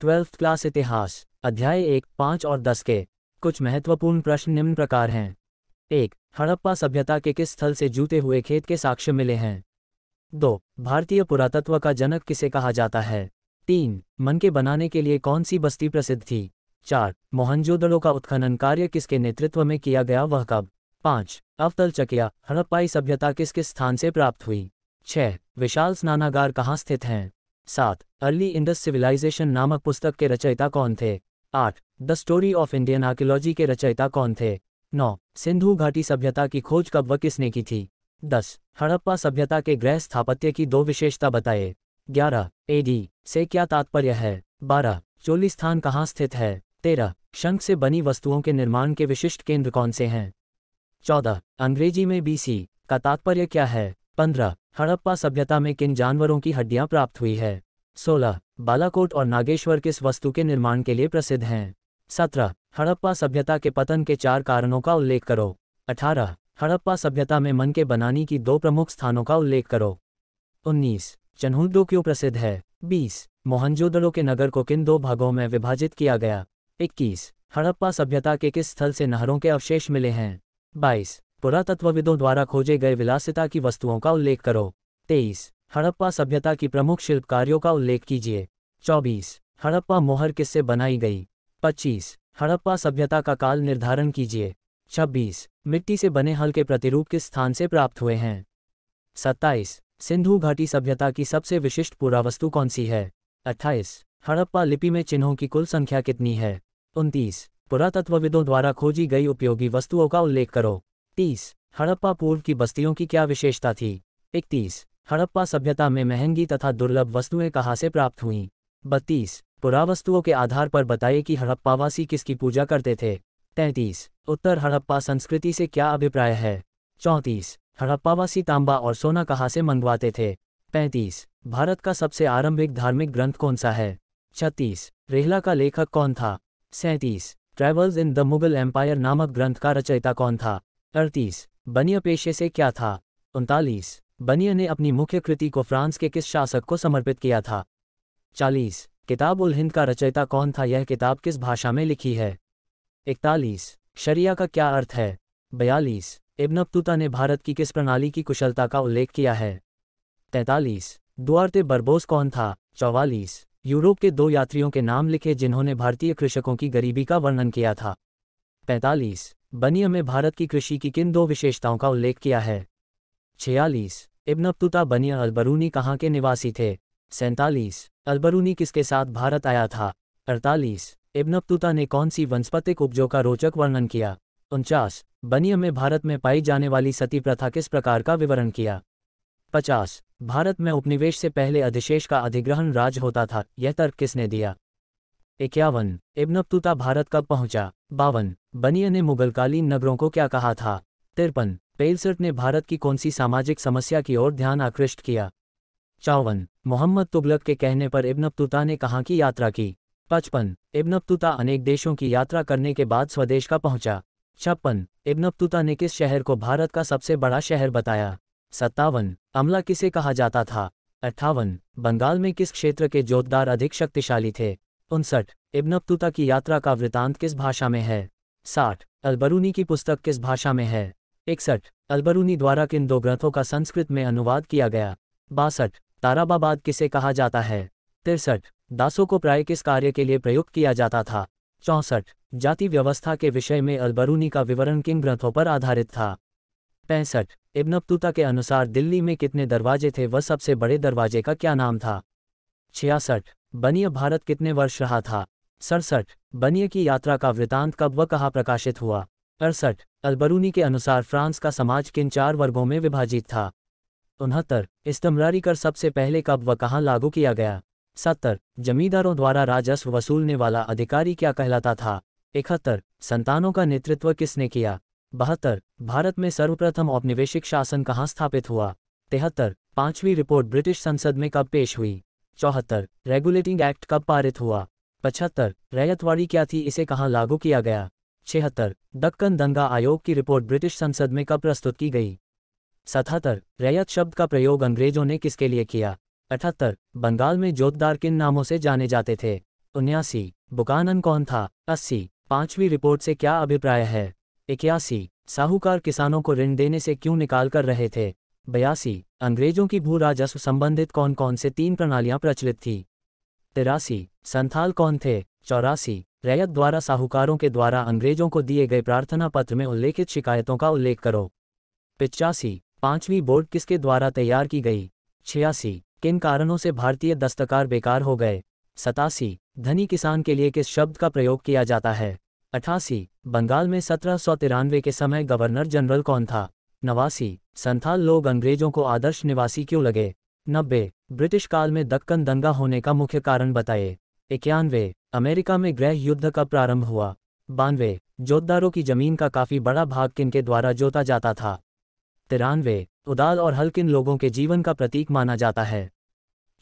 twelfth class इतिहास अध्याय एक पाँच और दस के कुछ महत्वपूर्ण प्रश्न निम्न प्रकार हैं एक हड़प्पा सभ्यता के किस स्थल से जूते हुए खेत के साक्ष्य मिले हैं दो भारतीय पुरातत्व का जनक किसे कहा जाता है तीन मन के बनाने के लिए कौन सी बस्ती प्रसिद्ध थी चार मोहनजोदड़ो का उत्खनन कार्य किसके नेतृत्व में किया गया वह कब पाँच अवतल चकिया हड़प्पाई सभ्यता किस किस स्थान से प्राप्त हुई छह विशाल स्नानागार कहाँ स्थित हैं सात अर्ली इंडस सिविलाइजेशन नामक पुस्तक के रचयिता कौन थे आठ the story of Indian archaeology के रचयिता कौन थे नौ सिंधु घाटी सभ्यता की खोज कब व किसने की थी दस हड़प्पा सभ्यता के ग्रह स्थापत्य की दो विशेषता बताए ग्यारह एडी से क्या तात्पर्य है बारह चोली स्थान कहाँ स्थित है तेरह शंख से बनी वस्तुओं के निर्माण के विशिष्ट केंद्र कौन से हैं चौदह अंग्रेजी में बीसी का तात्पर्य क्या है पंद्रह हड़प्पा सभ्यता में किन जानवरों की हड्डियां प्राप्त हुई है सोलह बालाकोट और नागेश्वर किस वस्तु के निर्माण के लिए प्रसिद्ध हैं सत्रह हड़प्पा सभ्यता के पतन के चार कारणों का उल्लेख करो अठारह हड़प्पा सभ्यता में मन के बनानी की दो प्रमुख स्थानों का उल्लेख करो उन्नीस चन्हुदो क्यों प्रसिद्ध है बीस मोहनजोदड़ो के नगर को किन दो भागों में विभाजित किया गया इक्कीस हड़प्पा सभ्यता के किस स्थल से नहरों के अवशेष मिले हैं बाईस पुरातत्वविदों द्वारा खोजे गए विलासिता की वस्तुओं का उल्लेख करो तेईस हड़प्पा सभ्यता की प्रमुख शिल्प कार्यों का उल्लेख कीजिए चौबीस हड़प्पा मोहर किससे बनाई गई पच्चीस हड़प्पा सभ्यता का काल निर्धारण कीजिए छब्बीस मिट्टी से बने हल के प्रतिरूप किस स्थान से प्राप्त हुए हैं सत्ताईस सिंधु घाटी सभ्यता की सबसे विशिष्ट पुरावस्तु कौन सी है अट्ठाईस हड़प्पा लिपि में चिन्हों की कुल संख्या कितनी है उनतीस पुरातत्वविदों द्वारा खोजी गई उपयोगी वस्तुओं का उल्लेख करो तीस हड़प्पा पूर्व की बस्तियों की क्या विशेषता थी इकतीस हड़प्पा सभ्यता में महंगी तथा दुर्लभ वस्तुएं कहाँ से प्राप्त हुईं बत्तीस पुरावस्तुओं के आधार पर बताइए कि हड़प्पावासी किसकी पूजा करते थे तैंतीस उत्तर हड़प्पा संस्कृति से क्या अभिप्राय है चौंतीस हड़प्पावासी तांबा और सोना कहाँ से मंगवाते थे पैंतीस भारत का सबसे आरंभिक धार्मिक ग्रंथ कौन सा है छत्तीस रेहला का लेखक कौन था सैंतीस travels in the Mughal empire नामक ग्रंथ का रचयिता कौन था अड़तीस बनिय पेशे से क्या था उनतालीस बनिया ने अपनी मुख्य कृति को फ्रांस के किस शासक को समर्पित किया था चालीस किताब उल हिंद का रचयिता कौन था यह किताब किस भाषा में लिखी है इकतालीस शरिया का क्या अर्थ है बयालीस इब्न ने भारत की किस प्रणाली की कुशलता का उल्लेख किया है तैंतालीस दुआरते बर्बोस कौन था चौवालीस यूरोप के दो यात्रियों के नाम लिखे जिन्होंने भारतीय कृषकों की गरीबी का वर्णन किया था पैंतालीस बनिया में भारत की कृषि की किन दो विशेषताओं का उल्लेख किया है छियालीस इब्न बनिया अलबरूनी कहाँ के निवासी थे सैंतालीस अलबरूनी किसके साथ भारत आया था अड़तालीस इब्न ने कौन सी वनस्पतिक उपजों का रोचक वर्णन किया उनचास बनिया में भारत में पाई जाने वाली सती प्रथा किस प्रकार का विवरण किया पचास भारत में उपनिवेश से पहले अधिशेष का अधिग्रहण राज होता था यह तर्क किसने दिया इक्यावन इब्न भारत कब पहुंचा बावन बनिया ने मुगलकालीन नगरों को क्या कहा था तिरपन पेलसर्ट ने भारत की कौन सी सामाजिक समस्या की ओर ध्यान आकृष्ट किया चौवन मोहम्मद तुगलक के कहने पर इब्न ने कहा की यात्रा की पचपन इब्न अनेक देशों की यात्रा करने के बाद स्वदेश का पहुंचा छप्पन इब्न ने किस शहर को भारत का सबसे बड़ा शहर बताया सत्तावन अमला किसे कहा जाता था अट्ठावन बंगाल में किस क्षेत्र के जोतदार अधिक शक्तिशाली थे उनसठ इब्न की यात्रा का वृतांत किस भाषा में है साठ अलबरूनी की पुस्तक किस भाषा में है इकसठ अलबरूनी द्वारा किन दो ग्रंथों का संस्कृत में अनुवाद किया गया बासठ ताराबाबाद किसे कहा जाता है तिरसठ दासों को प्राय किस कार्य के लिए प्रयुक्त किया जाता था चौंसठ जाति व्यवस्था के विषय में अलबरूनी का विवरण किन ग्रंथों पर आधारित था पैंसठ इब्न के अनुसार दिल्ली में कितने दरवाजे थे वह सबसे बड़े दरवाजे का क्या नाम था छियासठ बनिय भारत कितने वर्ष रहा था सड़सठ बनिय की यात्रा का वृतांत कब व कहाँ प्रकाशित हुआ अड़सठ अलबरूनी के अनुसार फ्रांस का समाज किन चार वर्गों में विभाजित था उनहत्तर इस्तमरारी कर सबसे पहले कब व कहाँ लागू किया गया सत्तर जमींदारों द्वारा राजस्व वसूलने वाला अधिकारी क्या कहलाता था इकहत्तर संतानों का नेतृत्व किसने किया बहत्तर भारत में सर्वप्रथम औपनिवेशिक शासन कहाँ स्थापित हुआ तिहत्तर पांचवी रिपोर्ट ब्रिटिश संसद में कब पेश हुई चौहत्तर रेगुलेटिंग एक्ट कब पारित हुआ पचहत्तर रैयतवाड़ी क्या थी इसे कहाँ लागू किया गया छिहत्तर दक्कन दंगा आयोग की रिपोर्ट ब्रिटिश संसद में कब प्रस्तुत की गई सतहत्तर रैयत शब्द का प्रयोग अंग्रेजों ने किसके लिए किया अठहत्तर बंगाल में जोतदार किन नामों से जाने जाते थे उन्यासी बुकानन कौन था अस्सी पांचवी रिपोर्ट से क्या अभिप्राय है इक्यासी साहूकार किसानों को ऋण देने से क्यों निकाल कर रहे थे बयासी अंग्रेजों की भू राजस्व संबंधित कौन कौन से तीन प्रणालियां प्रचलित थी तिरासी संथाल कौन थे चौरासी रैयत द्वारा साहूकारों के द्वारा अंग्रेजों को दिए गए प्रार्थना पत्र में उल्लेखित शिकायतों का उल्लेख करो पिचासी पांचवी बोर्ड किसके द्वारा तैयार की गई छियासी किन कारणों से भारतीय दस्तकार बेकार हो गए सतासी धनी किसान के लिए किस शब्द का प्रयोग किया जाता है अठासी बंगाल में सत्रह के समय गवर्नर जनरल कौन था नवासी संथाल लोग अंग्रेजों को आदर्श निवासी क्यों लगे नब्बे ब्रिटिश काल में दक्कन दंगा होने का मुख्य कारण बताए इक्यानवे अमेरिका में गृह युद्ध का प्रारंभ हुआ बानवे जोतदारों की जमीन का काफी बड़ा भाग किनके द्वारा जोता जाता था तिरानवे उदाल और हल्किन लोगों के जीवन का प्रतीक माना जाता है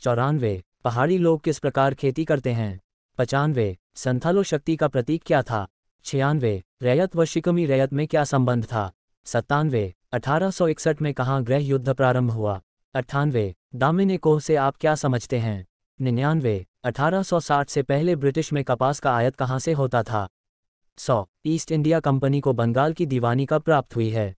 चौरानवे पहाड़ी लोग किस प्रकार खेती करते हैं पचानवे संथालो शक्ति का प्रतीक क्या था छियानवे रैयत व शिकमी रैयत में क्या संबंध था सत्तानवे 1861 में कहाँ गृह युद्ध प्रारंभ हुआ अट्ठानवे दामिने कोह से आप क्या समझते हैं निन्यानवे 1860 से पहले ब्रिटिश में कपास का आयत कहाँ से होता था सौ ईस्ट इंडिया कंपनी को बंगाल की दीवानी कब प्राप्त हुई है